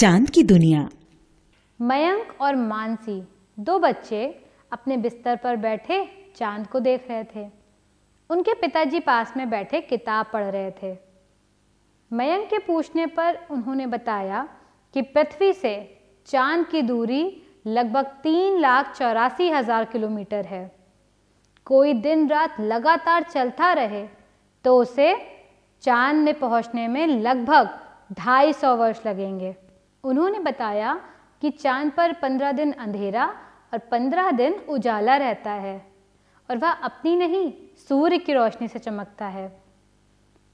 चांद की दुनिया मयंक और मानसी दो बच्चे अपने बिस्तर पर बैठे चांद को देख रहे थे उनके पिताजी पास में बैठे किताब पढ़ रहे थे मयंक के पूछने पर उन्होंने बताया कि पृथ्वी से चांद की दूरी लगभग तीन लाख चौरासी हज़ार किलोमीटर है कोई दिन रात लगातार चलता रहे तो उसे चांद में पहुंचने में लगभग ढाई सौ वर्ष लगेंगे उन्होंने बताया कि चांद पर पंद्रह दिन अंधेरा और पंद्रह दिन उजाला रहता है और वह अपनी नहीं सूर्य की रोशनी से चमकता है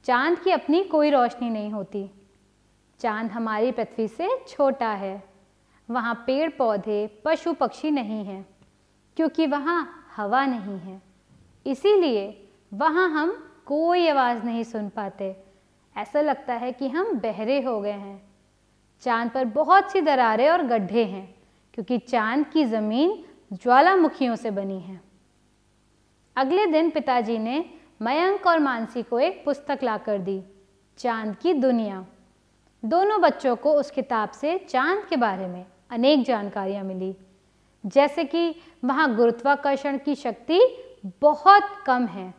चांद की अपनी कोई रोशनी नहीं होती चांद हमारी पृथ्वी से छोटा है वहाँ पेड़ पौधे पशु पक्षी नहीं हैं क्योंकि वहाँ हवा नहीं है इसीलिए वहाँ हम कोई आवाज़ नहीं सुन पाते ऐसा लगता है कि हम बहरे हो गए हैं चांद पर बहुत सी दरारें और गड्ढे हैं क्योंकि चांद की ज़मीन ज्वालामुखियों से बनी है अगले दिन पिताजी ने मयंक और मानसी को एक पुस्तक लाकर दी चांद की दुनिया दोनों बच्चों को उस किताब से चांद के बारे में अनेक जानकारियाँ मिली जैसे कि वहाँ गुरुत्वाकर्षण की शक्ति बहुत कम है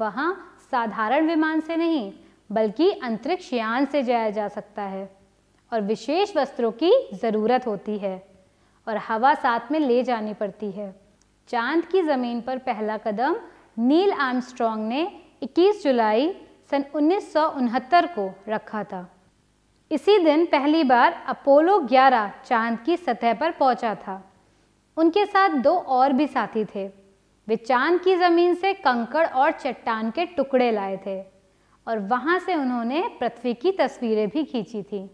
वहाँ साधारण विमान से नहीं बल्कि अंतरिक्ष यान से जाया जा सकता है और विशेष वस्त्रों की ज़रूरत होती है और हवा साथ में ले जानी पड़ती है चांद की ज़मीन पर पहला कदम नील आर्मस्ट्रॉन्ग ने 21 जुलाई सन उन्नीस को रखा था इसी दिन पहली बार अपोलो 11 चांद की सतह पर पहुंचा था उनके साथ दो और भी साथी थे वे चांद की ज़मीन से कंकड़ और चट्टान के टुकड़े लाए थे और वहां से उन्होंने पृथ्वी की तस्वीरें भी खींची थी